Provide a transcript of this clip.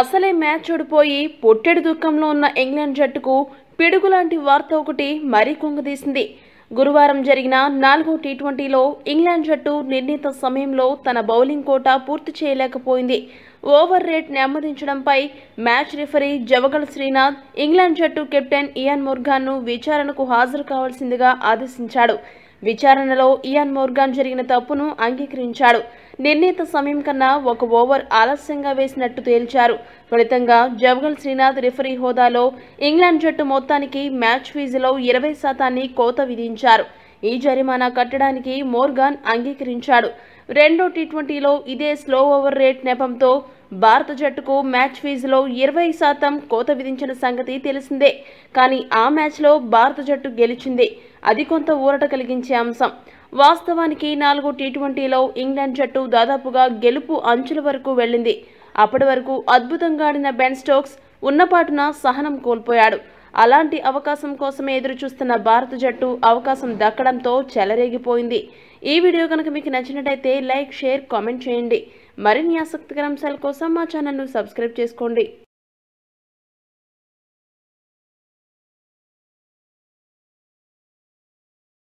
అసలే మ్యాచ్ ఓడిపోయి పొట్టెడు దుఃఖంలో ఉన్న ఇంగ్లాండ్ జట్టుకు పిడుగు లాంటి వార్త ఒకటి మరీ కుంగదీసింది గురువారం జరిగిన నాలుగో టీ ట్వంటీలో ఇంగ్లాండ్ జట్టు నిర్ణీత సమయంలో తన బౌలింగ్ కోట పూర్తి చేయలేకపోయింది ఓవర్ రేట్ నెమ్మదించడంపై match referee Javagal Srinath England జట్టు కెప్టెన్ ఇయాన్ మొర్గాన్ను విచారణకు హాజరు కావాల్సిందిగా ఆదేశించాడు విచారణలో ఇయాన్ మోర్గాన్ జరిగిన తప్పును అంగీకరించాడు నిర్ణీత సమయం కన్నా ఒక ఓవర్ ఆలస్యంగా వేసినట్టు తేల్చారు ఫలితంగా జవగల్ శ్రీనాథ్ రిఫరీ హోదాలో ఇంగ్లాండ్ జట్టు మొత్తానికి మ్యాచ్ ఫీజులో ఇరవై శాతాన్ని కోత విధించారు ఈ జరిమానా కట్టడానికి మోర్గాన్ అంగీకరించాడు రెండో టీ ట్వంటీలో ఇదే స్లో ఓవర్ రేట్ నెపంతో భారత జట్టుకు మ్యాచ్ ఫీజులో ఇరవై శాతం కోత విధించిన సంగతి తెలిసిందే కానీ ఆ మ్యాచ్లో భారత జట్టు గెలిచింది అది కొంత ఊరట కలిగించే అంశం వాస్తవానికి నాలుగు టీ ట్వంటీలో ఇంగ్లాండ్ జట్టు దాదాపుగా గెలుపు అంచుల వరకు వెళ్ళింది అప్పటి వరకు అద్భుతంగా ఆడిన బెన్ స్టోక్స్ ఉన్నపాటున సహనం కోల్పోయాడు అలాంటి అవకాశం కోసమే ఎదురు చూస్తున్న భారత జట్టు అవకాశం దక్కడంతో చెలరేగిపోయింది ఈ వీడియో కనుక మీకు నచ్చినట్టయితే లైక్ షేర్ కామెంట్ చేయండి మరిన్ని ఆసక్తికర అంశాల కోసం మా ఛానల్ను సబ్స్క్రైబ్ చేసుకోండి